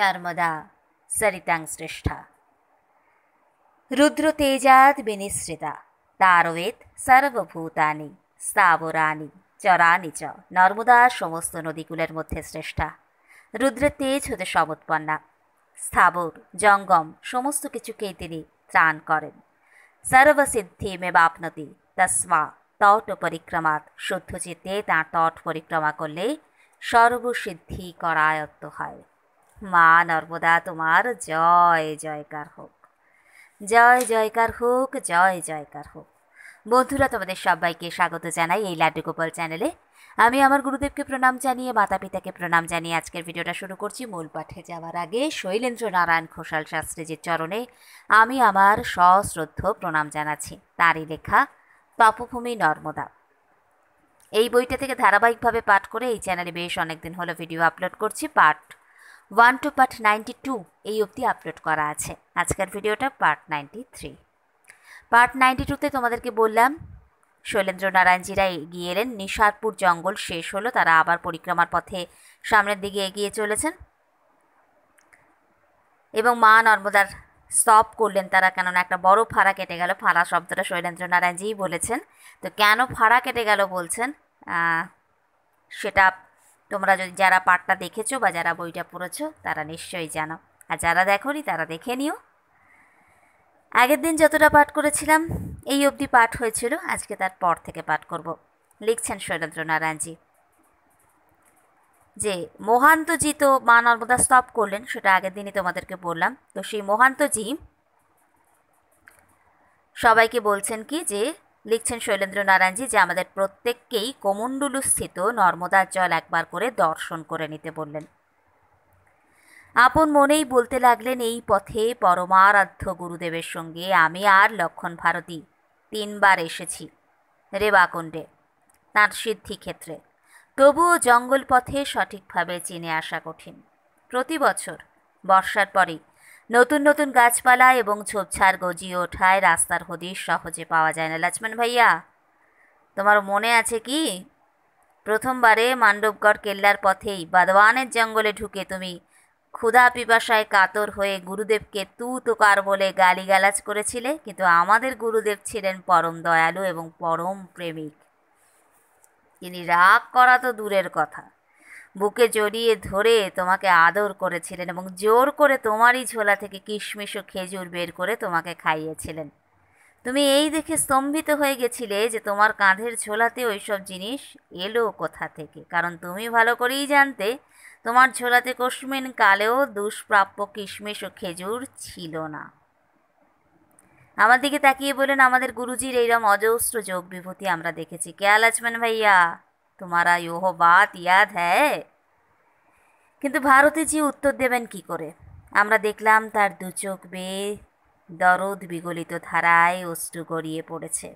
নর্মদা সরিতাং শ্রেষ্ঠা রুদ্রতেজাদ বিনিশ্রিতা তারওয়েত সর্বভূতানি স্থাবরানি চরানি চ নর্মদা সমস্ত নদীগুলোর মধ্যে শ্রেষ্ঠা রুদ্রের তেজ হতে সমুৎপন্না স্থাবর জঙ্গম সমস্ত কিছুকেই তিনি ত্রাণ করেন সর্বসিদ্ধি মে বাপনতি তসমা তট পরিক্রমাত শুদ্ধ চিত্তে তাঁর তট পরিক্রমা করলে সর্বসিদ্ধি করায়ত্ত হয় মা নর্মদা তোমার জয় জয়কার হোক জয় জয়কার হোক জয় জয়কার হোক বন্ধুরা তোমাদের সবাইকে স্বাগত জানাই এই লাড্ডু গোপাল চ্যানেলে আমি আমার গুরুদেবকে প্রণাম জানিয়ে মাতা পিতাকে প্রণাম জানিয়ে আজকের ভিডিওটা শুরু করছি মূল পাঠে যাওয়ার আগে শৈলেন্দ্র নারায়ণ ঘোষাল শাস্ত্রীজির চরণে আমি আমার সশ্রদ্ধ প্রণাম জানাচ্ছি তারই লেখা পাপভূমি নর্মদা এই বইটা থেকে ধারাবাহিকভাবে পাঠ করে এই চ্যানেলে বেশ অনেকদিন হলো ভিডিও আপলোড করছি পাঠ one two part ninety two এই অবধি আপলোড করা আছে আজকের ভিডিওটা part ninety three part ninety টুতে তোমাদেরকে বললাম শৈলেন্দ্র নারায়ণজিরা এগিয়ে এলেন নিশাদপুর জঙ্গল শেষ হলো তারা আবার পরিক্রমার পথে সামনের দিকে এগিয়ে চলেছেন এবং মা নর্মদার স্তপ করলেন তারা কেননা একটা বড় ফাড়া কেটে গেল ফাড়া শব্দটা শৈলেন্দ্র নারায়ণজিই বলেছেন তো কেন ফাড়া কেটে গেল বলছেন সেটা তোমরা যদি যারা পাঠটা দেখেছো বা যারা বইটা পড়েছো তারা নিশ্চয়ই জানো আর যারা দেখোনি তারা দেখে নিও আগের দিন যতটা পাঠ করেছিলাম এই অবধি পাঠ হয়েছিল আজকে তার পর থেকে পাঠ করব লিখছেন শৈলেন্দ্র নারায়ণজি যে মহান্তজি তো মা নর্মদা স্তপ করলেন সেটা আগের দিনই তোমাদেরকে বললাম তো সেই মহান্তজি সবাইকে বলছেন কি যে লিখছেন শৈলেন্দ্র নারায়ণজি যে আমাদের প্রত্যেককেই স্থিত নর্মদার জল একবার করে দর্শন করে নিতে বললেন আপন মনেই বলতে লাগলেন এই পথে পরমারাধ্য গুরুদেবের সঙ্গে আমি আর লক্ষণ ভারতী তিনবার এসেছি রেবাকুণ্ডে তাঁর সিদ্ধি ক্ষেত্রে তবুও জঙ্গল পথে সঠিকভাবে চিনে আসা কঠিন প্রতি বছর বর্ষার পরেই নতুন নতুন গাছপালা এবং ঝোপঝাড় গজিয়ে ওঠায় রাস্তার হদিস সহজে পাওয়া যায় না লাচমান ভাইয়া তোমার মনে আছে কি প্রথমবারে মান্ডবগড় কেল্লার পথেই বাদওয়ানের জঙ্গলে ঢুকে তুমি ক্ষুধা পিপাসায় কাতর হয়ে গুরুদেবকে তু তোকার বলে গালিগালাজ করেছিলে কিন্তু আমাদের গুরুদেব ছিলেন পরম দয়ালু এবং পরম প্রেমিক তিনি রাগ করা তো দূরের কথা বুকে জড়িয়ে ধরে তোমাকে আদর করেছিলেন এবং জোর করে তোমারই ঝোলা থেকে কিশমিশ ও খেজুর বের করে তোমাকে খাইয়েছিলেন তুমি এই দেখে স্তম্ভিত হয়ে গেছিলে যে তোমার কাঁধের ঝোলাতে ওইসব জিনিস এলো কোথা থেকে কারণ তুমি ভালো করেই জানতে তোমার ঝোলাতে কসমিন কালেও দুষ্প্রাপ্য কিশমিশ ও খেজুর ছিল না আমার দিকে তাকিয়ে বলেন আমাদের গুরুজির এইরম অজস্র যোগ বিভূতি আমরা দেখেছি কেয়াল আজমান ভাইয়া তোমারা ইহো বাত ইয়াদ হ্যায় কিন্তু ভারতীজি উত্তর দেবেন কি করে আমরা দেখলাম তার দু চোখ বেয়ে দরদ বিগলিত ধারায় অশ্রু গড়িয়ে পড়েছে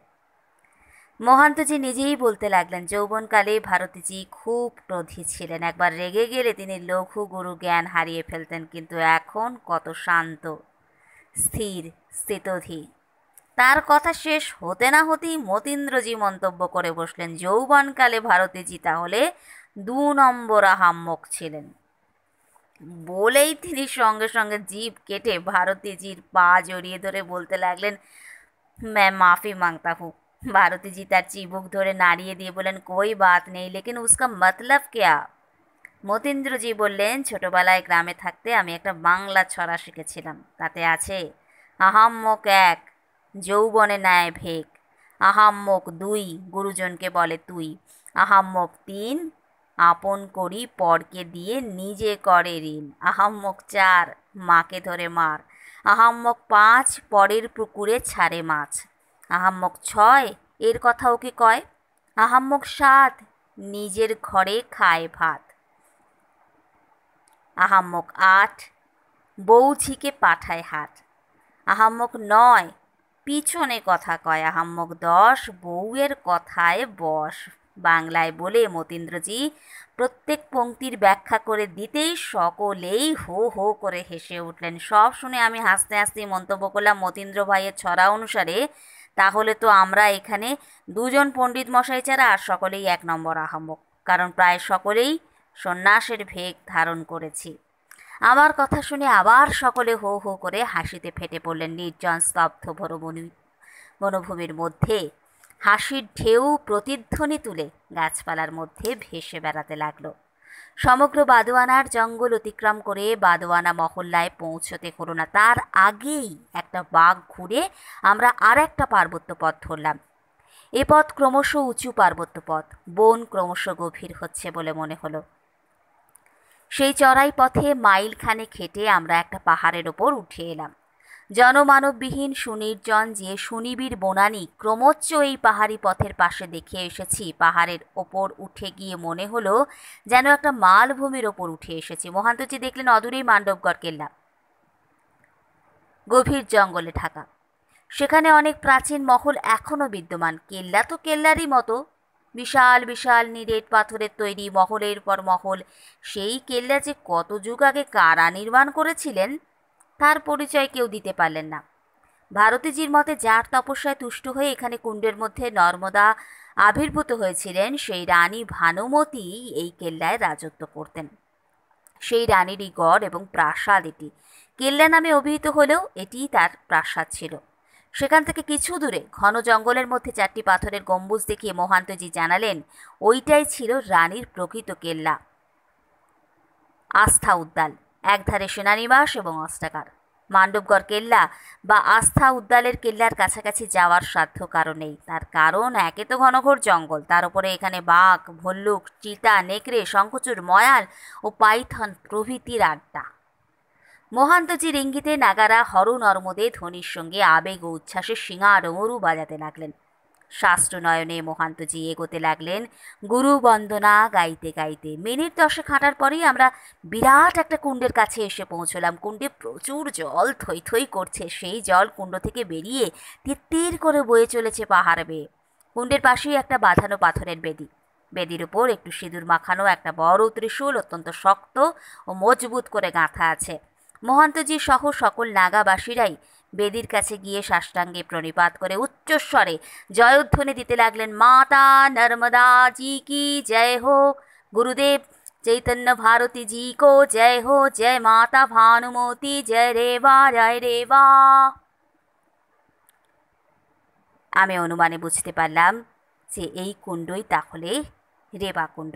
মহান্তজি নিজেই বলতে লাগলেন যৌবনকালে ভারতীজি খুব ক্রোধী ছিলেন একবার রেগে গেলে তিনি লঘু গুরু জ্ঞান হারিয়ে ফেলতেন কিন্তু এখন কত শান্ত স্থির স্থিতধী তার কথা শেষ হতে না হতেই মতীন্দ্রজি মন্তব্য করে বসলেন যৌবনকালে জিতা তাহলে দু নম্বর আহাম্মক ছিলেন বলেই তিনি সঙ্গে সঙ্গে জিভ কেটে ভারতীজির পা জড়িয়ে ধরে বলতে লাগলেন ম্যাম মাফি মাংতা হুক ভারতীজি তার চিবুক ধরে নাড়িয়ে দিয়ে বলেন কই বাত নেই লেকিন উসকা মতলব কেয়া মতীন্দ্রজি বললেন ছোটোবেলায় গ্রামে থাকতে আমি একটা বাংলা ছড়া শিখেছিলাম তাতে আছে আহাম্মক এক যৌবনে নেয় ভেক আহাম্মক দুই গুরুজনকে বলে তুই আহাম্মক তিন আপন করি পরকে দিয়ে নিজে করে ঋণ আহাম্মক চার মাকে ধরে মার আহাম্মক পাঁচ পরের পুকুরে ছাড়ে মাছ আহাম্মক ছয় এর কথাও কি কয় আহাম্মক সাত নিজের ঘরে খায় ভাত আহাম্মক আট বৌঝিকে পাঠায় হাট আহাম্মক নয় পিছনে কথা কয় হাম্মক দশ বউয়ের কথায় বস বাংলায় বলে মতীন্দ্রজি প্রত্যেক পঙ্ক্তির ব্যাখ্যা করে দিতেই সকলেই হো হো করে হেসে উঠলেন সব শুনে আমি হাসতে হাসতে মন্তব্য করলাম মতীন্দ্র ভাইয়ের ছড়া অনুসারে তাহলে তো আমরা এখানে দুজন পণ্ডিত মশাই ছাড়া আর সকলেই এক নম্বর আহম্মক কারণ প্রায় সকলেই সন্ন্যাসের ভেগ ধারণ করেছি আমার কথা শুনে আবার সকলে হো হো করে হাসিতে ফেটে পড়লেন নির্জন স্তব্ধ ভরবনি বনভূমির মধ্যে হাসির ঢেউ প্রতিধ্বনি তুলে গাছপালার মধ্যে ভেসে বেড়াতে লাগলো সমগ্র বাদোয়ানার জঙ্গল অতিক্রম করে বাদোয়ানা মহল্লায় পৌঁছতে হলো না তার আগেই একটা বাঘ ঘুরে আমরা আর একটা পার্বত্য পথ ধরলাম এ পথ ক্রমশ উঁচু পার্বত্য পথ বন ক্রমশ গভীর হচ্ছে বলে মনে হলো সেই চড়াই পথে মাইলখানে খেটে আমরা একটা পাহাড়ের ওপর উঠে এলাম জনমানববিহীন সুনির্জন যে সুনিবির বনানি ক্রমোচ্চ এই পাহাড়ি পথের পাশে দেখে এসেছি পাহাড়ের ওপর উঠে গিয়ে মনে হলো যেন একটা মালভূমির ওপর উঠে এসেছি মহান্তজি দেখলেন অদূরেই মান্ডবগড় কেল্লা গভীর জঙ্গলে ঢাকা সেখানে অনেক প্রাচীন মহল এখনও বিদ্যমান কেল্লা তো কেল্লারই মতো বিশাল বিশাল নিরেট পাথরের তৈরি মহলের পর মহল সেই কেল্লা যে কত যুগ আগে কারা নির্মাণ করেছিলেন তার পরিচয় কেউ দিতে পারলেন না ভারতীজির মতে যার তপস্যায় তুষ্ট হয়ে এখানে কুণ্ডের মধ্যে নর্মদা আবির্ভূত হয়েছিলেন সেই রানী ভানুমতি এই কেল্লায় রাজত্ব করতেন সেই রানীরই গড় এবং প্রাসাদ এটি কেল্লা নামে অভিহিত হলেও এটি তার প্রাসাদ ছিল সেখান থেকে কিছু দূরে ঘন জঙ্গলের মধ্যে চারটি পাথরের গম্বুজ দেখিয়ে মহান্তজি জানালেন ওইটাই ছিল রানীর প্রকৃত কেল্লা আস্থা উদ্যাল একধারে সেনানিবাস এবং অষ্টাকার মান্ডবগড় কেল্লা বা আস্থা উদ্যালের কেল্লার কাছাকাছি যাওয়ার সাধ্য কারণ নেই তার কারণ একে তো ঘনঘোর জঙ্গল তার উপরে এখানে বাঘ ভল্লুক চিতা নেকড়ে শঙ্কচুর ময়াল ও পাইথন প্রভৃতির আড্ডা মহান্তজির ইঙ্গিতে নাগারা হর নর্মদে ধ্বনির সঙ্গে আবেগ ও উচ্ছ্বাসে সিঙা ডমরু বাজাতে লাগলেন নয়নে মহান্তজি এগোতে লাগলেন গুরু বন্দনা গাইতে গাইতে মিনিট দশে খাটার পরেই আমরা বিরাট একটা কুণ্ডের কাছে এসে পৌঁছলাম কুণ্ডে প্রচুর জল থই থই করছে সেই জল কুণ্ড থেকে বেরিয়ে তিত্তির করে বয়ে চলেছে পাহাড় বেয়ে কুণ্ডের পাশেই একটা বাঁধানো পাথরের বেদি বেদির উপর একটু সিঁদুর মাখানো একটা বড় ত্রিশূল অত্যন্ত শক্ত ও মজবুত করে গাঁথা আছে মহন্তজির সহ সকল নাগাবাসীরাই বেদির কাছে গিয়ে সাষ্টাঙ্গে প্রণিপাত করে উচ্চস্বরে জয়ধ্বনি দিতে লাগলেন মাতা নর্মদা জি কি জয় হো গুরুদেব চৈতন্য ভারতী জি কো জয় হো জয় মাতা ভানুমতি জয় রেবা জয় রেবা আমি অনুমানে বুঝতে পারলাম যে এই কুণ্ডই তাহলে রেবা কুণ্ড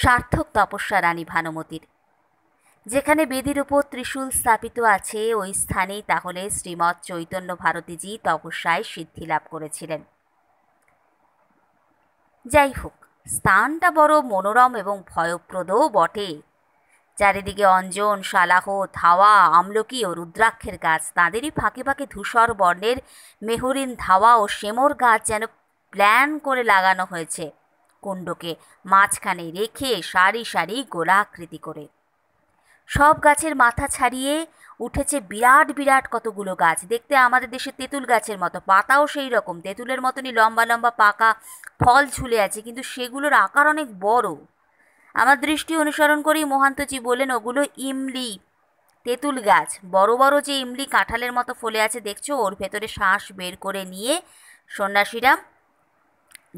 সার্থক তপস্যা রানী ভানুমতির যেখানে বেদির উপর ত্রিশূল স্থাপিত আছে ওই স্থানেই তাহলে শ্রীমৎ চৈতন্য ভারতীজি তপস্যায় সিদ্ধি লাভ করেছিলেন যাই হোক স্থানটা বড় মনোরম এবং ভয়প্রদও বটে চারিদিকে অঞ্জন শালাহ ধাওয়া আমলকি ও রুদ্রাক্ষের গাছ তাঁদেরই ফাঁকে ফাঁকে ধূসর বর্ণের মেহরিন ধাওয়া ও শেমর গাছ যেন প্ল্যান করে লাগানো হয়েছে কুণ্ডকে মাঝখানে রেখে সারি সারি গোলাকৃতি করে সব গাছের মাথা ছাড়িয়ে উঠেছে বিরাট বিরাট কতগুলো গাছ দেখতে আমাদের দেশে তেঁতুল গাছের মতো পাতাও সেই রকম তেঁতুলের মতনই লম্বা লম্বা পাকা ফল ঝুলে আছে কিন্তু সেগুলোর আকার অনেক বড় আমার দৃষ্টি অনুসরণ করেই মহান্তজি বলেন ওগুলো ইমলি তেঁতুল গাছ বড় বড় যে ইমলি কাঁঠালের মতো ফলে আছে দেখছো ওর ভেতরে শ্বাস বের করে নিয়ে সন্ন্যাসীরা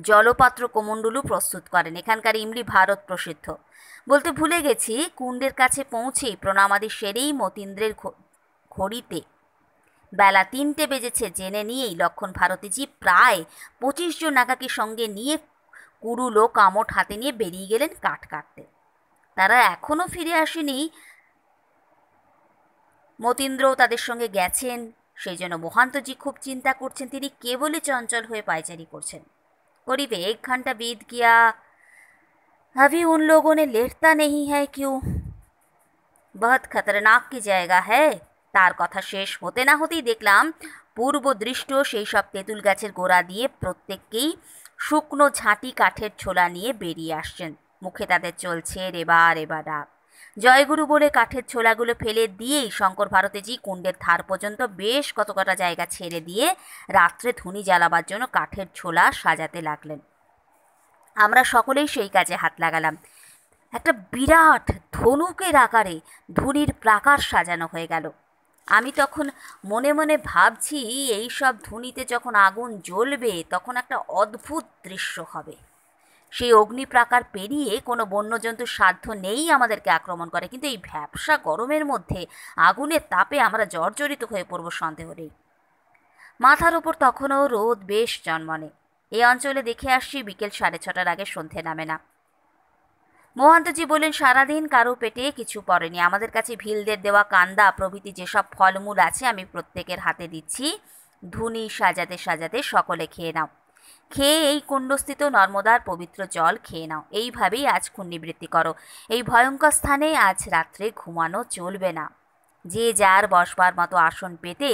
জলপাত্র কমণ্ডলু প্রস্তুত করেন এখানকার ইমলি ভারত প্রসিদ্ধ বলতে ভুলে গেছি কুণ্ডের কাছে পৌঁছে প্রণামাদি সেরেই মতিন্দ্রের ঘড়িতে বেলা তিনটে বেজেছে জেনে নিয়েই লক্ষণ ভারতীজি প্রায় পঁচিশ জন নাগাকে সঙ্গে নিয়ে কুরুলো কামট হাতে নিয়ে বেরিয়ে গেলেন কাঠ কাটতে তারা এখনও ফিরে আসেনি মতীন্দ্রও তাদের সঙ্গে গেছেন সেই জন্য মহান্তজি খুব চিন্তা করছেন তিনি কেবলই চঞ্চল হয়ে পায়চারি করছেন করিবে এক ঘন্টা বিদ গিয়া अभी उन लोगों ने लेटता नहीं है क्यों बहुत खतरनाक কি জায়গা হ্যাঁ তার কথা শেষ হতে না হতেই দেখলাম পূর্বদৃষ্ট সেই সব তেঁতুল গাছের গোড়া দিয়ে প্রত্যেককেই শুকনো ঝাঁটি কাঠের ছোলা নিয়ে বেরিয়ে আসছেন মুখে তাদের চলছে রেবা রেবা ডাক জয়গুরু বলে কাঠের ছোলাগুলো ফেলে দিয়েই শঙ্কর ভারতেজি কুণ্ডের ধার পর্যন্ত বেশ কত কটা জায়গা ছেড়ে দিয়ে রাত্রে ধুনি জ্বালাবার জন্য কাঠের ছোলা সাজাতে লাগলেন আমরা সকলেই সেই কাজে হাত লাগালাম একটা বিরাট ধনুকের আকারে ধুনির প্রাকার সাজানো হয়ে গেল আমি তখন মনে মনে ভাবছি এই সব ধুনিতে যখন আগুন জ্বলবে তখন একটা অদ্ভুত দৃশ্য হবে সেই অগ্নিপ্রাকার পেরিয়ে কোনো বন্যজন্তুর সাধ্য নেই আমাদেরকে আক্রমণ করে কিন্তু এই ভ্যাবসা গরমের মধ্যে আগুনের তাপে আমরা জর্জরিত হয়ে পড়ব সন্দেহ নেই মাথার ওপর তখনও রোদ বেশ জন্মনে এই অঞ্চলে দেখে আসছি বিকেল সাড়ে ছটার আগে সন্ধে নামে না মোহান্তজি বলেন সারাদিন কারো পেটে কিছু পড়েনি আমাদের কাছে ভিলদের দেওয়া কান্দা প্রভৃতি যেসব ফলমূল আছে আমি প্রত্যেকের হাতে দিচ্ছি ধুনি সাজাতে সাজাতে সকলে খেয়ে নাও খেয়ে এই কুণ্ডস্থিত নর্মদার পবিত্র জল খেয়ে নাও এইভাবেই আজ খুন্নিবৃত্তি করো এই ভয়ঙ্কর স্থানে আজ রাত্রে ঘুমানো চলবে না যে যার বসবার মতো আসন পেতে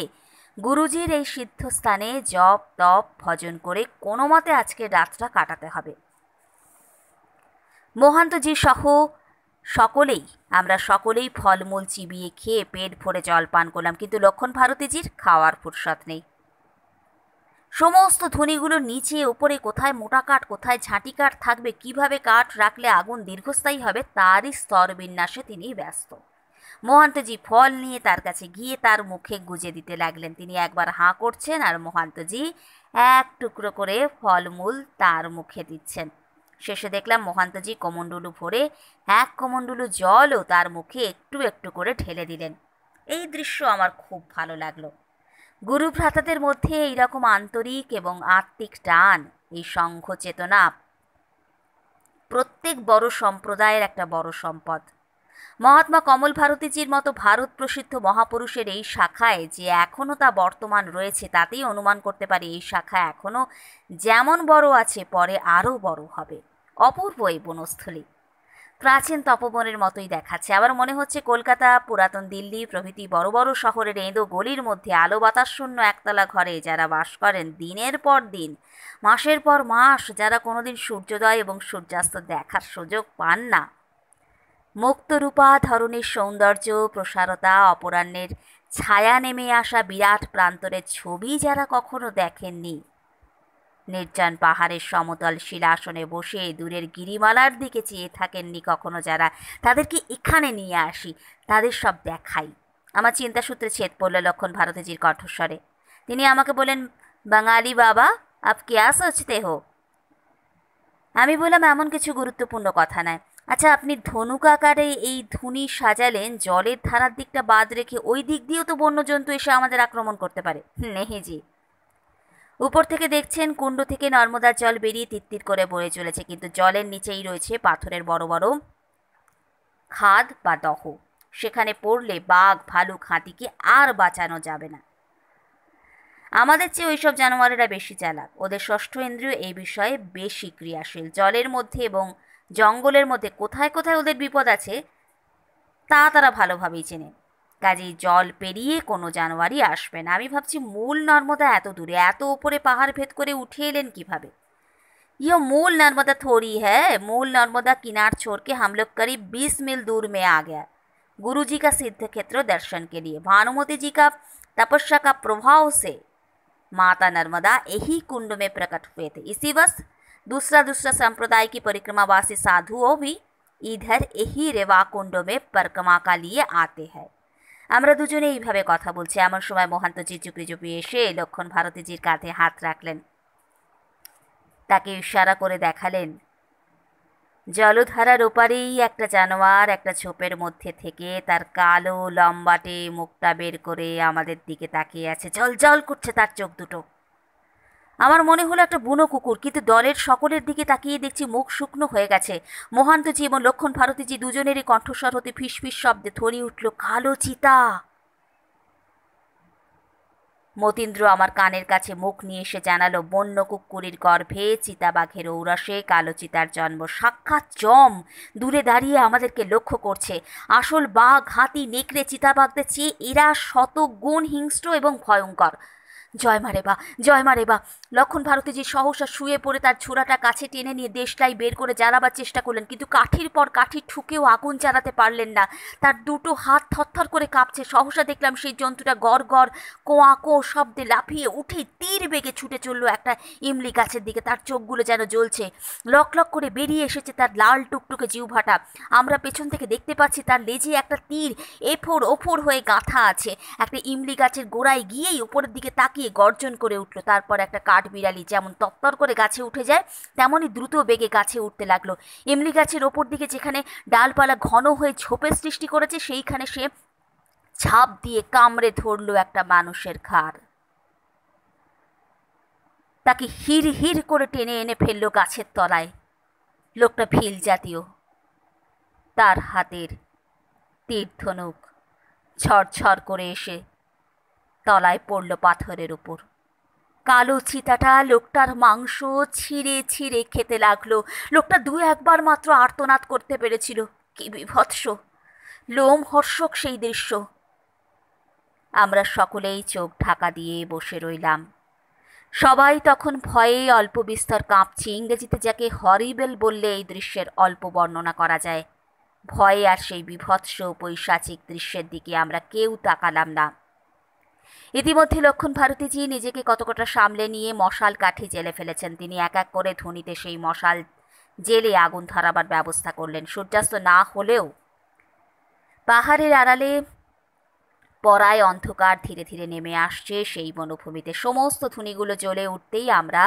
গুরুজির এই সিদ্ধ স্থানে জপ তপ ভজন করে কোনো মতে আজকে রাতটা কাটাতে হবে মহান্তজি সহ সকলেই আমরা সকলেই ফলমূল চিবিয়ে খেয়ে পেট ভরে জল পান করলাম কিন্তু লক্ষণ ভারতীজির খাওয়ার ফুরসত নেই সমস্ত ধ্বনিগুলো নিচে ওপরে কোথায় মোটা কাঠ কোথায় ঝাঁটি কাঠ থাকবে কিভাবে কাঠ রাখলে আগুন দীর্ঘস্থায়ী হবে তারই স্তর বিন্যাসে তিনি ব্যস্ত মহান্তজি ফল নিয়ে তার কাছে গিয়ে তার মুখে গুজে দিতে লাগলেন তিনি একবার হাঁ করছেন আর মহান্তজি এক টুকরো করে ফলমূল তার মুখে দিচ্ছেন শেষে দেখলাম মহান্তজি কমণ্ডুলু ভরে এক কমণ্ডুলু জলও তার মুখে একটু একটু করে ঢেলে দিলেন এই দৃশ্য আমার খুব ভালো লাগলো গুরু ভ্রাতাদের মধ্যে এইরকম আন্তরিক এবং আত্মিক টান এই সংঘ চেতনা প্রত্যেক বড় সম্প্রদায়ের একটা বড় সম্পদ মহাত্মা কমল ভারতীজির মতো ভারত প্রসিদ্ধ মহাপুরুষের এই শাখায় যে এখনও তা বর্তমান রয়েছে তাতেই অনুমান করতে পারি এই শাখা এখনও যেমন বড় আছে পরে আরও বড় হবে অপূর্ব এই বনস্থলী প্রাচীন তপবনের মতোই দেখাচ্ছে আবার মনে হচ্ছে কলকাতা পুরাতন দিল্লি প্রভৃতি বড় বড় শহরের এঁদো গলির মধ্যে আলো বাতাসশূন্য একতলা ঘরে যারা বাস করেন দিনের পর দিন মাসের পর মাস যারা কোনোদিন সূর্যোদয় এবং সূর্যাস্ত দেখার সুযোগ পান না মুক্তরূপা ধরনের সৌন্দর্য প্রসারতা অপরাহ্নের ছায়া নেমে আসা বিরাট প্রান্তরের ছবি যারা কখনো দেখেননি নির্জন পাহাড়ের সমতল শিলাসনে বসে দূরের গিরিমালার দিকে চেয়ে থাকেননি কখনো যারা তাদেরকে এখানে নিয়ে আসি তাদের সব দেখাই আমার চিন্তা সূত্রে ছেদ পড়ল লক্ষণ ভারতীজির কণ্ঠস্বরে তিনি আমাকে বলেন বাঙালি বাবা আপ কে আসতে হো আমি বললাম এমন কিছু গুরুত্বপূর্ণ কথা নয় আচ্ছা আপনি ধনুক আকারে এই ধুনি সাজালেন জলের ধারার দিকটা বাদ রেখে ওই দিক দিয়েও তো বন্য জন্তু এসে আমাদের আক্রমণ করতে পারে নেহেজি উপর থেকে দেখছেন কুণ্ড থেকে নর্মদার জল বেরিয়ে তিত্তির করে বয়ে চলেছে কিন্তু জলের নিচেই রয়েছে পাথরের বড় বড় খাদ বা দহ সেখানে পড়লে বাঘ ভালুক হাতিকে আর বাঁচানো যাবে না আমাদের চেয়ে ওইসব জানোয়ারেরা বেশি চালাক ওদের ষষ্ঠ ইন্দ্রিয় এই বিষয়ে বেশি ক্রিয়াশীল জলের মধ্যে এবং জঙ্গলের মধ্যে কোথায় কোথায় ওদের বিপদ আছে তা তারা ভালোভাবেই চেনে কাজেই জল পেরিয়ে কোনো জানোয়ারই আসবে না আমি ভাবছি মূল নর্মদা এত দূরে এত উপরে পাহাড় ভেদ করে উঠে এলেন কীভাবে ইয়ো মূল নর্মদা থরি হ্যাঁ মূল নর্মদা কিনার ছোড়কে হামলকারী বিশ মিল দূর মেয়ে আ গা গুরুজি কা সিদ্ধক্ষেত্র দর্শন কে লিয়ে ভানুমতি জি কা তপস্যা কা প্রভাও সে মাতা নর্মদা এই কুণ্ড মে প্রকট হুয়ে থে ইসি বস दूसरा दूसरा संप्रदाय की परिक्रमावासी साधुओं भी ইধার में परिक्रमा का लिए আতে হয় আমরা দুজনে এইভাবে কথা বলছি এমন সময় মহান্ত চুপড়ি চুপি এসে লক্ষণ ভারতীজির কাঁধে হাত রাখলেন তাকে ইশারা করে দেখালেন জলধারার ওপারেই একটা জানোয়ার একটা ছোপের মধ্যে থেকে তার কালো লম্বাটে মুখটা বের করে আমাদের দিকে তাকিয়ে আছে জল জল করছে তার চোখ দুটো আমার মনে হলো একটা বুনো কুকুর কিন্তু দলের সকলের দিকে তাকিয়ে দেখছি মুখ শুকনো হয়ে গেছে মহান্তজি এবং লক্ষণ ভারতীজি দুজনেরই কণ্ঠস্বর হতে ফিসফিস শব্দে থরি উঠল কালো চিতা মতীন্দ্র আমার কানের কাছে মুখ নিয়ে এসে জানালো বন্য কুকুরির গর্ভে চিতাবাঘের ঔরসে কালো চিতার জন্ম সাক্ষাৎ চম দূরে দাঁড়িয়ে আমাদেরকে লক্ষ্য করছে আসল বাঘ হাতি নেকড়ে চিতাবাঘদের চেয়ে এরা শত গুণ হিংস্র এবং ভয়ঙ্কর জয় মা বা জয় মা বা লক্ষণ যে সহসা শুয়ে পড়ে তার ছোড়াটা কাছে টেনে নিয়ে দেশটাই বের করে জ্বালাবার চেষ্টা করলেন কিন্তু কাঠির পর কাঠি ঠুকেও আগুন জ্বালাতে পারলেন না তার দুটো হাত থরথর করে কাঁপছে সহসা দেখলাম সেই জন্তুটা গড় গড় কোয়া কো শব্দে লাফিয়ে উঠে তীর বেগে ছুটে চললো একটা ইমলি গাছের দিকে তার চোখগুলো যেন জ্বলছে লক লক করে বেরিয়ে এসেছে তার লাল টুকটুকে জিউভাটা আমরা পেছন থেকে দেখতে পাচ্ছি তার লেজে একটা তীর এফোর ওফোর হয়ে গাঁথা আছে একটা ইমলি গাছের গোড়ায় গিয়েই ওপরের দিকে তাকিয়ে গর্জন করে উঠল তারপর একটা কাঠ কাঠবিড়ালি যেমন তপ্তর করে গাছে উঠে যায় তেমনই দ্রুত বেগে গাছে উঠতে লাগলো এমলি গাছের ওপর দিকে যেখানে ডালপালা ঘন হয়ে ঝোপের সৃষ্টি করেছে সেইখানে সে ছাপ দিয়ে কামড়ে ধরলো একটা মানুষের খাড় তাকে হির হির করে টেনে এনে ফেললো গাছের তলায় লোকটা ভিল জাতীয় তার হাতের তীর্থনুক ঝরঝর করে এসে তলায় পড়ল পাথরের উপর কালো চিতাটা লোকটার মাংস ছিঁড়ে ছিঁড়ে খেতে লাগলো লোকটা দু একবার মাত্র আর্তনাদ করতে পেরেছিল কি বিভৎস লোমহর্ষক সেই দৃশ্য আমরা সকলেই চোখ ঢাকা দিয়ে বসে রইলাম সবাই তখন ভয়ে অল্প বিস্তর কাঁপছি ইংরেজিতে যাকে হরিবেল বললে এই দৃশ্যের অল্প বর্ণনা করা যায় ভয়ে আর সেই বিভৎস পৈশাচিক দৃশ্যের দিকে আমরা কেউ তাকালাম না ইতিমধ্যে লক্ষণ ভারতীজি নিজেকে কতকটা সামলে নিয়ে মশাল কাঠি জেলে ফেলেছেন তিনি এক এক করে ধুনিতে সেই মশাল জেলে আগুন ধরাবার ব্যবস্থা করলেন সূর্যাস্ত না হলেও পাহাড়ের আড়ালে পরায় অন্ধকার ধীরে ধীরে নেমে আসছে সেই বনভূমিতে সমস্ত ধুনিগুলো জ্বলে উঠতেই আমরা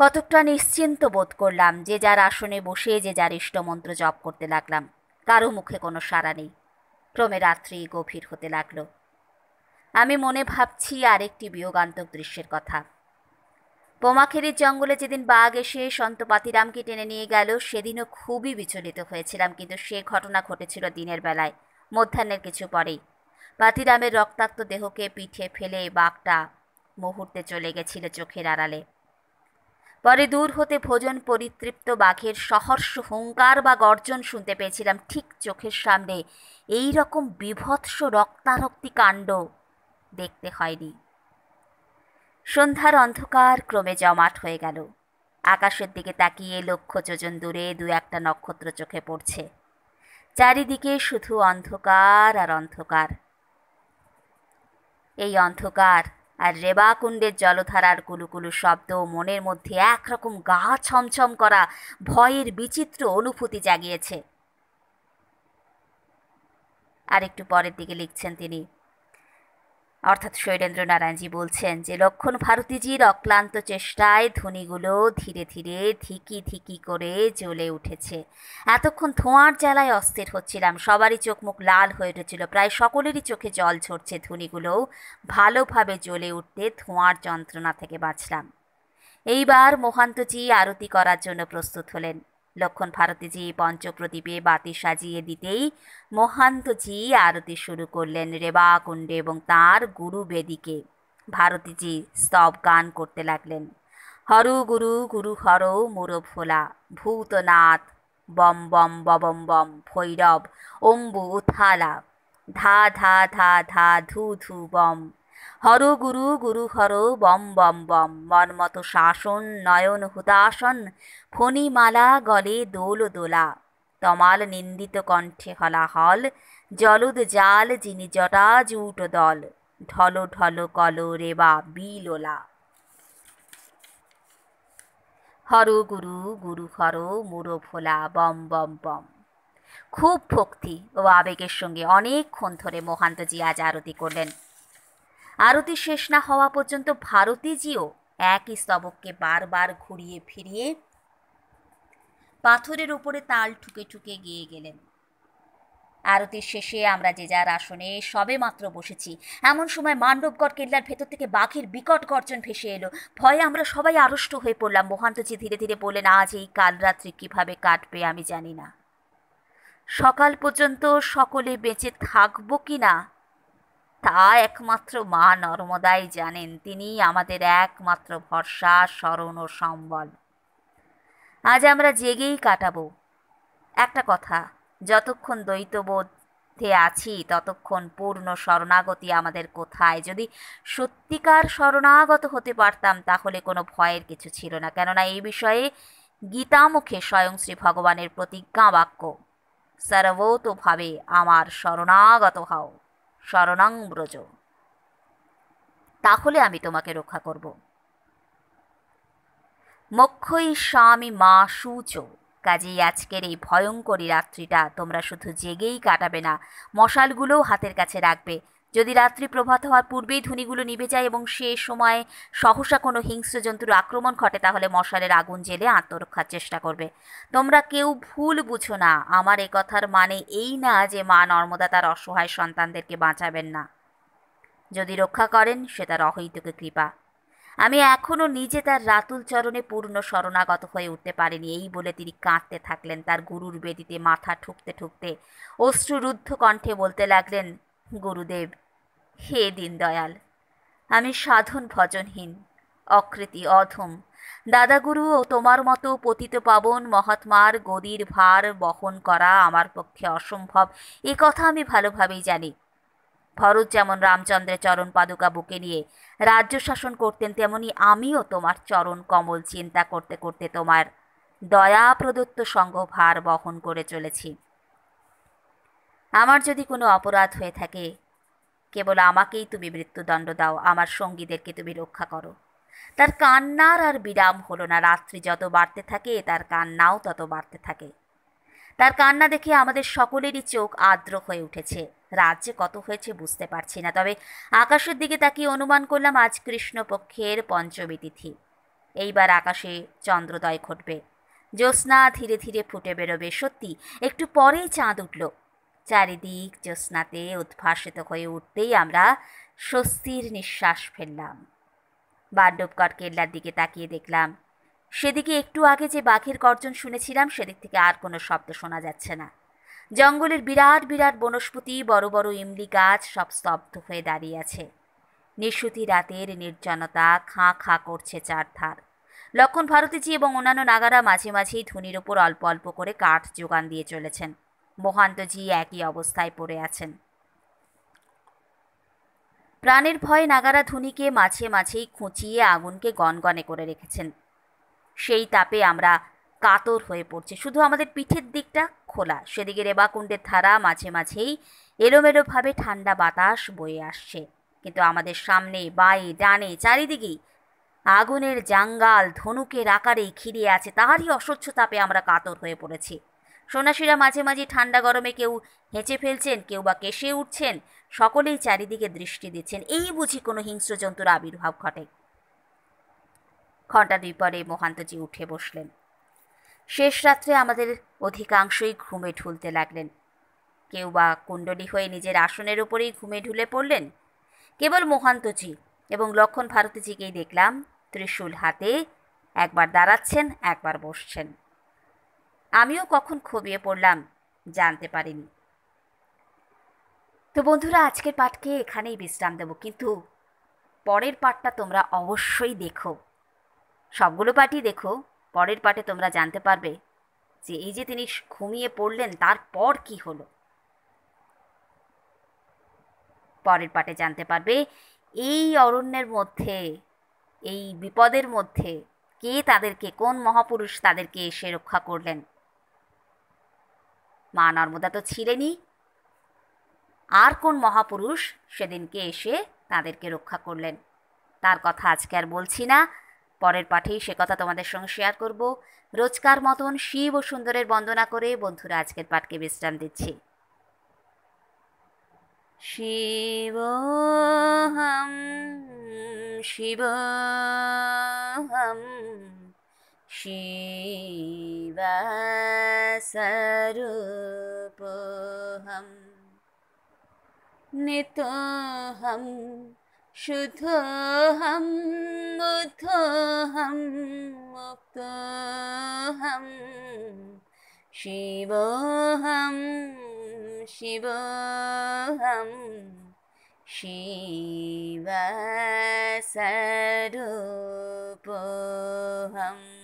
কতকটা নিশ্চিন্ত বোধ করলাম যে যার আসনে বসে যে যার ইষ্টমন্ত্র জপ করতে লাগলাম কারো মুখে কোনো সাড়া নেই ক্রমে রাত্রি গভীর হতে লাগলো আমি মনে ভাবছি আরেকটি বিয়োগান্তক দৃশ্যের কথা বোমাখেরির জঙ্গলে যেদিন বাঘ এসে সন্ত পাতিরামকে টেনে নিয়ে গেল সেদিনও খুবই বিচলিত হয়েছিলাম কিন্তু সে ঘটনা ঘটেছিল দিনের বেলায় মধ্যাহ্নের কিছু পরেই পাতিরামের রক্তাক্ত দেহকে পিঠে ফেলে বাঘটা মুহূর্তে চলে গেছিল চোখের আড়ালে পরে দূর হতে ভোজন পরিতৃপ্ত বাঘের সহর্ষ হুঙ্কার বা গর্জন শুনতে পেয়েছিলাম ঠিক চোখের সামনে এই রকম বিভৎস রক্তারক্তি কাণ্ড দেখতে হয়নি সন্ধ্যার অন্ধকার ক্রমে জমাট হয়ে গেল আকাশের দিকে তাকিয়ে লক্ষ যোজন দূরে দু একটা নক্ষত্র চোখে পড়ছে চারিদিকে শুধু অন্ধকার আর অন্ধকার এই অন্ধকার আর রেবাকুণ্ডের জলধারার কুলুকুলু শব্দ মনের মধ্যে একরকম গা ছমছম করা ভয়ের বিচিত্র অনুভূতি জাগিয়েছে আর একটু পরের দিকে লিখছেন তিনি অর্থাৎ শৈলেন্দ্র নারায়ণজি বলছেন যে লক্ষণ ভারতীজির অক্লান্ত চেষ্টায় ধ্বনিগুলো ধীরে ধীরে ধিকি ধিকি করে জ্বলে উঠেছে এতক্ষণ ধোঁয়ার জ্বালায় অস্থির হচ্ছিলাম সবারই চোখ মুখ লাল হয়ে উঠেছিল প্রায় সকলেরই চোখে জল ঝরছে ধ্বনিগুলোও ভালোভাবে জ্বলে উঠতে ধোঁয়ার যন্ত্রণা থেকে বাঁচলাম এইবার মহান্তজি আরতি করার জন্য প্রস্তুত হলেন লক্ষণ ভারতীজি পঞ্চপ্রদীপে বাতি সাজিয়ে দিতেই মহান্তজি আরতি শুরু করলেন রেবা কুণ্ডে এবং তার গুরু বেদিকে ভারতীজি স্তব গান করতে লাগলেন হরু গুরু গুরু হর মুর ফোলা ভূতনাথ বম বম ববম বম ভৈরব অম্বু উথালা ধা ধা ধা ধা ধু ধু বম হর গুরু গুরু হর বম বম বম মনমত শাসন নয়ন হুতাসন ফণিমালা গলে দোল দোলা তমাল নিন্দিত কণ্ঠে হল জলদ জাল যিনি জটা জুট দল ঢল ঢল কল রেবা বিলোলা হর গুরু গুরু হর মুরো ভোলা বম বম বম খুব ভক্তি ও আবেগের সঙ্গে অনেকক্ষণ ধরে মহান্তজি আজ আরতি করলেন আরতি শেষ না হওয়া পর্যন্ত ভারতীজিও একই স্তবককে বারবার ঘুরিয়ে ফিরিয়ে পাথরের উপরে তাল ঠুকে ঠুকে গিয়ে গেলেন আরতির শেষে আমরা যে যার আসনে সবে মাত্র বসেছি এমন সময় মান্ডবগড় কেল্লার ভেতর থেকে বাঘের বিকট গর্জন ভেসে এলো ভয়ে আমরা সবাই আড়ষ্ট হয়ে পড়লাম মহান্তজি ধীরে ধীরে বললেন আজ এই কাল রাত্রি কীভাবে কাটবে আমি জানি না সকাল পর্যন্ত সকলে বেঁচে থাকবো কি না তা একমাত্র মা নর্মদাই জানেন তিনি আমাদের একমাত্র ভরসা স্মরণ ও সম্বল আজ আমরা জেগেই কাটাবো একটা কথা যতক্ষণ দ্বৈতবোধ মধ্যে আছি ততক্ষণ পূর্ণ শরণাগতি আমাদের কোথায় যদি সত্যিকার শরণাগত হতে পারতাম তাহলে কোনো ভয়ের কিছু ছিল না কেননা এই বিষয়ে গীতামুখে স্বয়ং শ্রী ভগবানের প্রতিজ্ঞা বাক্য সর্বতভাবে আমার শরণাগত হও শরণাং ব্রজ তাহলে আমি তোমাকে রক্ষা করব মক্ষই স্বামী মা সূচ কাজেই আজকের এই ভয়ঙ্করী রাত্রিটা তোমরা শুধু জেগেই কাটাবে না মশালগুলোও হাতের কাছে রাখবে যদি রাত্রি প্রভাত হওয়ার পূর্বেই ধুনিগুলো নিভে যায় এবং সে সময় সহসা কোনো হিংস্র জন্তুর আক্রমণ ঘটে তাহলে মশালের আগুন জেলে আত্মরক্ষার চেষ্টা করবে তোমরা কেউ ভুল বুঝো না আমার এ কথার মানে এই না যে মা নর্মদা তার অসহায় সন্তানদেরকে বাঁচাবেন না যদি রক্ষা করেন সে তার অহৈতুকে কৃপা আমি এখনও নিজে তার রাতুল চরণে পূর্ণ শরণাগত হয়ে উঠতে পারিনি এই বলে তিনি কাঁদতে থাকলেন তার গুরুর বেদিতে মাথা ঠুকতে ঠুকতে অশ্রুরুদ্ধ কণ্ঠে বলতে লাগলেন গুরুদেব হে দীনদয়াল আমি সাধন ভজনহীন অকৃতি অধম দাদাগুরু ও তোমার মতো পতিত পাবন মহাত্মার গদির ভার বহন করা আমার পক্ষে অসম্ভব এ কথা আমি ভালোভাবেই জানি ভরত যেমন রামচন্দ্রের চরণ পাদুকা বুকে নিয়ে রাজ্য শাসন করতেন তেমনি আমিও তোমার চরণ কমল চিন্তা করতে করতে তোমার দয়া প্রদত্ত সঙ্গ ভার বহন করে চলেছি আমার যদি কোনো অপরাধ হয়ে থাকে কেবল আমাকেই তুমি মৃত্যুদণ্ড দাও আমার সঙ্গীদেরকে তুমি রক্ষা করো তার কান্নার আর বিরাম হলো না রাত্রি যত বাড়তে থাকে তার কান্নাও তত বাড়তে থাকে তার কান্না দেখে আমাদের সকলেরই চোখ আর্দ্র হয়ে উঠেছে রাজ্যে কত হয়েছে বুঝতে পারছি না তবে আকাশের দিকে তাকিয়ে অনুমান করলাম আজ কৃষ্ণপক্ষের পঞ্চমী তিথি এইবার আকাশে চন্দ্রোদয় ঘটবে জ্যোৎস্না ধীরে ধীরে ফুটে বেরোবে সত্যি একটু পরেই চাঁদ উঠল চারিদিক জ্যোৎস্নাতে উদ্ভাসিত হয়ে উঠতেই আমরা স্বস্তির নিঃশ্বাস ফেললাম বান্ডবগড় কেল্লার দিকে তাকিয়ে দেখলাম সেদিকে একটু আগে যে বাঘের গর্জন শুনেছিলাম সেদিক থেকে আর কোনো শব্দ শোনা যাচ্ছে না জঙ্গলের বিরাট বিরাট বনস্পতি বড় বড় ইমলি গাছ সব স্তব্ধ হয়ে দাঁড়িয়ে আছে নিঃসুতি রাতের নির্জনতা খাঁ খাঁ করছে চারধার লক্ষণ ভারতীজি এবং অন্যান্য নাগারা মাঝে মাঝেই ধুনির ওপর অল্প অল্প করে কাঠ যোগান দিয়ে চলেছেন মহান্তজি একই অবস্থায় পড়ে আছেন প্রাণের ভয়ে নাগারা ধুনিকে মাঝে মাঝেই খুঁচিয়ে আগুনকে গনগনে করে রেখেছেন সেই তাপে আমরা কাতর হয়ে পড়ছে শুধু আমাদের পিঠের দিকটা খোলা সেদিকে রেবাকুণ্ডের ধারা মাঝে মাঝেই এলোমেলোভাবে ঠান্ডা বাতাস বয়ে আসছে কিন্তু আমাদের সামনে বায়ে ডানে চারিদিকেই আগুনের জাঙ্গাল ধনুকের আকারে ঘিরে আছে তাহারই অস্বচ্ছ তাপে আমরা কাতর হয়ে পড়েছি সন্ন্যাসীরা মাঝে মাঝে ঠান্ডা গরমে কেউ হেঁচে ফেলছেন কেউ বা কেশে উঠছেন সকলেই চারিদিকে দৃষ্টি দিচ্ছেন এই বুঝি কোনো হিংস্র জন্তুর আবির্ভাব ঘটে ঘণ্টা দুই পরে মহান্তজি উঠে বসলেন শেষ রাত্রে আমাদের অধিকাংশই ঘুমে ঢুলতে লাগলেন কেউ বা কুণ্ডলী হয়ে নিজের আসনের ওপরেই ঘুমে ঢুলে পড়লেন কেবল মহান্তজি এবং লক্ষণ ভারতীজিকেই দেখলাম ত্রিশূল হাতে একবার দাঁড়াচ্ছেন একবার বসছেন আমিও কখন খবিয়ে পড়লাম জানতে পারিনি তো বন্ধুরা আজকের পাঠকে এখানেই বিশ্রাম দেব কিন্তু পরের পাঠটা তোমরা অবশ্যই দেখো সবগুলো পাঠই দেখো পরের পাঠে তোমরা জানতে পারবে যে এই যে তিনি ঘুমিয়ে পড়লেন তারপর কি হলো পরের পাঠে জানতে পারবে এই অরণ্যের মধ্যে এই বিপদের মধ্যে কে তাদেরকে কোন মহাপুরুষ তাদেরকে এসে রক্ষা করলেন মা নর্মদা তো ছিলেনই আর কোন মহাপুরুষ সেদিনকে এসে তাদেরকে রক্ষা করলেন তার কথা আজকে আর বলছি না পরের পাঠেই সে কথা তোমাদের সঙ্গে শেয়ার করব রোজকার মতন শিব ও সুন্দরের বন্দনা করে বন্ধুরা আজকের পাঠকে বিশ্রাম দিচ্ছি শিবহম শিবহম শিবা सरूपोऽहं नितोऽहं शुधोऽहं मुथोऽहं मुक्तोऽहं शिवोऽहं शिवोऽहं शिवसरूपोऽहम् सरुपोऽहम्